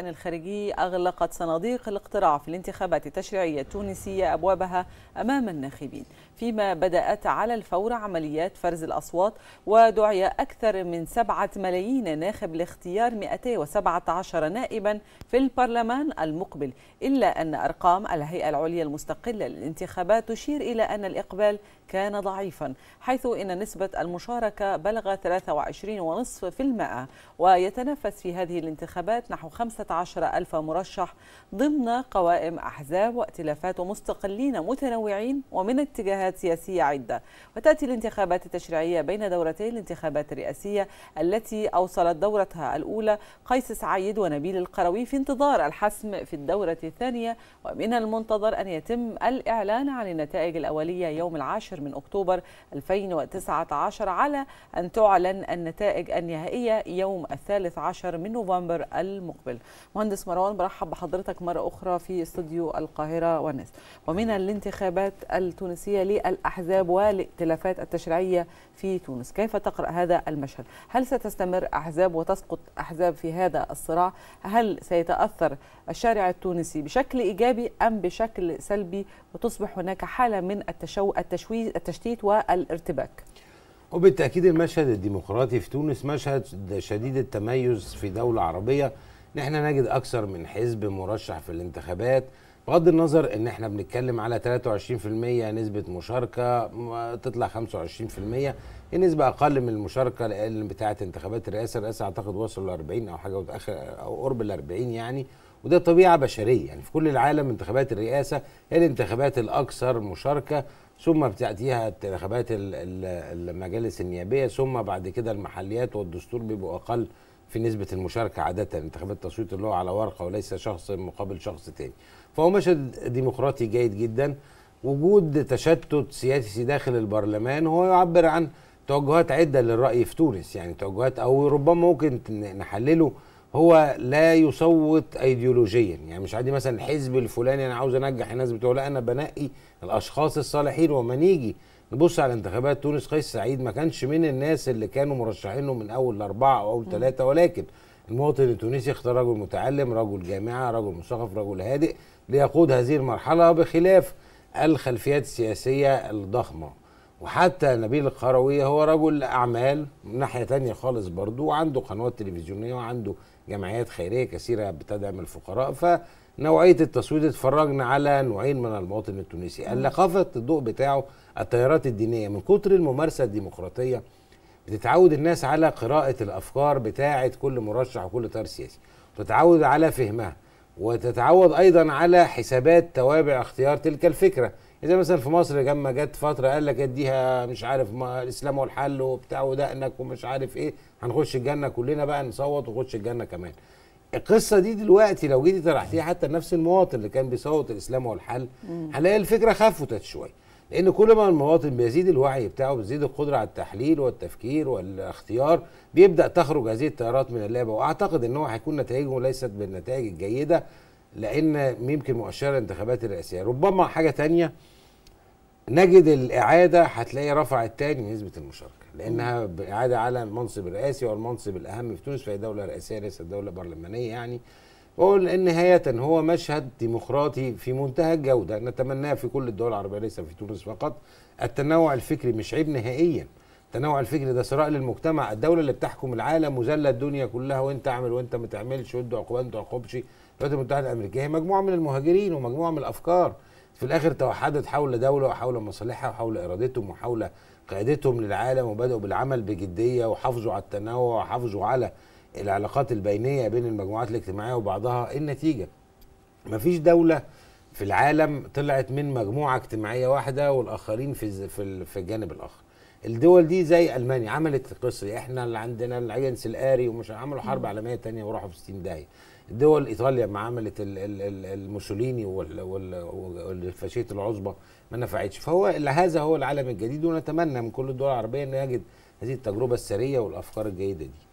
الشأن الخارجي أغلقت صناديق الاقتراع في الانتخابات التشريعية التونسية أبوابها أمام الناخبين فيما بدأت على الفور عمليات فرز الأصوات ودعي أكثر من 7 ملايين ناخب لاختيار 217 نائبا في البرلمان المقبل إلا أن أرقام الهيئة العليا المستقلة للانتخابات تشير إلى أن الإقبال كان ضعيفا حيث إن نسبة المشاركة بلغ 23.5% ويتنافس في هذه الانتخابات نحو 5 عشر ألف مرشح ضمن قوائم أحزاب وائتلافات ومستقلين متنوعين ومن اتجاهات سياسية عدة وتأتي الانتخابات التشريعية بين دورتي الانتخابات الرئاسية التي أوصلت دورتها الأولى قيس سعيد ونبيل القروي في انتظار الحسم في الدورة الثانية ومن المنتظر أن يتم الإعلان عن النتائج الأولية يوم العاشر من أكتوبر 2019 على أن تعلن النتائج النهائية يوم الثالث عشر من نوفمبر المقبل مهندس مروان برحب بحضرتك مرة أخرى في استوديو القاهرة والناس ومن الانتخابات التونسية للأحزاب والائتلافات التشريعية في تونس كيف تقرأ هذا المشهد هل ستستمر أحزاب وتسقط أحزاب في هذا الصراع هل سيتأثر الشارع التونسي بشكل إيجابي أم بشكل سلبي وتصبح هناك حالة من التشو... التشويه التشتيت والارتباك وبالتأكيد المشهد الديمقراطي في تونس مشهد شديد التميز في دولة عربية ان احنا نجد اكثر من حزب مرشح في الانتخابات بغض النظر ان احنا بنتكلم على 23% نسبه مشاركه تطلع 25% النسبه اقل من المشاركه اللي بتاعه انتخابات الرئاسه الرئاسه اعتقد وصل ل 40 او حاجه وتاخر او قرب ال 40 يعني وده طبيعه بشريه يعني في كل العالم انتخابات الرئاسه هي الانتخابات الاكثر مشاركه ثم بتاتيها انتخابات المجالس النيابيه ثم بعد كده المحليات والدستور بيبقوا اقل في نسبه المشاركه عاده انتخابات التصويت اللي هو على ورقه وليس شخص مقابل شخص تاني فهو مشهد ديمقراطي جيد جدا وجود تشتت سياسي داخل البرلمان هو يعبر عن توجهات عده للراي في تونس يعني توجهات او ربما ممكن نحلله هو لا يصوت ايديولوجيا يعني مش عادي مثلا الحزب الفلاني انا عاوز انجح الناس بتقول لا انا بنقي الاشخاص الصالحين وما نيجي نبص على انتخابات تونس قيس سعيد ما كانش من الناس اللي كانوا مرشحينه من اول اربعه او اول ثلاثه ولكن المواطن التونسي اختار رجل متعلم رجل جامعه رجل مثقف رجل هادئ ليقود هذه المرحله بخلاف الخلفيات السياسيه الضخمه وحتى نبيل القروي هو رجل أعمال من ناحية تانية خالص برضه وعنده قنوات تلفزيونية وعنده جمعيات خيرية كثيرة بتدعم الفقراء فنوعية التصويت اتفرجنا على نوعين من المواطن التونسي اللي خفت الضوء بتاعه التيارات الدينية من كتر الممارسة الديمقراطية بتتعود الناس على قراءة الأفكار بتاعة كل مرشح وكل تيار سياسي وتتعود على فهمها وتتعود أيضا على حسابات توابع اختيار تلك الفكرة زي مثلا في مصر لما جت فتره قال لك اديها مش عارف ما الاسلام والحل وبتاع ودقنك ومش عارف ايه هنخش الجنه كلنا بقى نصوت ونخش الجنه كمان القصه دي دلوقتي لو جيتي طرحتيها حتى لنفس المواطن اللي كان بيصوت الاسلام والحل هنلاقي الفكره خفتت شويه لان كل ما المواطن بيزيد الوعي بتاعه بتزيد القدره على التحليل والتفكير والاختيار بيبدا تخرج هذه التيارات من اللعبه واعتقد ان هو هيكون نتائجه ليست بالنتائج الجيده لان يمكن مؤشر الانتخابات الرئاسيه ربما حاجه تانية نجد الاعاده هتلاقي رفعت تاني نسبه المشاركه لانها اعاده على المنصب الرئاسي والمنصب الاهم في تونس فهي دوله رئاسيه ليست دوله برلمانيه يعني ان نهاية هو مشهد ديمقراطي في منتهى الجودة نتمناه في كل الدول العربية ليس في تونس فقط التنوع الفكري مش عيب نهائيا التنوع الفكري ده صراع للمجتمع الدوله اللي بتحكم العالم وزله الدنيا كلها وانت اعمل وانت ما تعملش وانت عقوبات انت عقوبش الولايات المتحده الامريكيه هي مجموعه من المهاجرين ومجموعه من الافكار في الاخر توحدت حول دوله وحول مصالحها وحول ارادتهم وحول قيادتهم للعالم وبداوا بالعمل بجديه وحافظوا على التنوع وحافظوا على العلاقات البينيه بين المجموعات الاجتماعيه وبعضها النتيجه مفيش دوله في العالم طلعت من مجموعه اجتماعيه واحده والاخرين في في الجانب الاخر الدول دي زي المانيا عملت القصه دي احنا اللي عندنا العجنس الاري ومش عملوا حرب عالميه ثانيه وراحوا في 60 داهيه الدول ايطاليا ما عملت الموسوليني والفاشيه العظمى ما نفعتش فهو هذا هو العالم الجديد ونتمنى من كل الدول العربيه ان يجد هذه التجربه السريه والافكار الجيده دي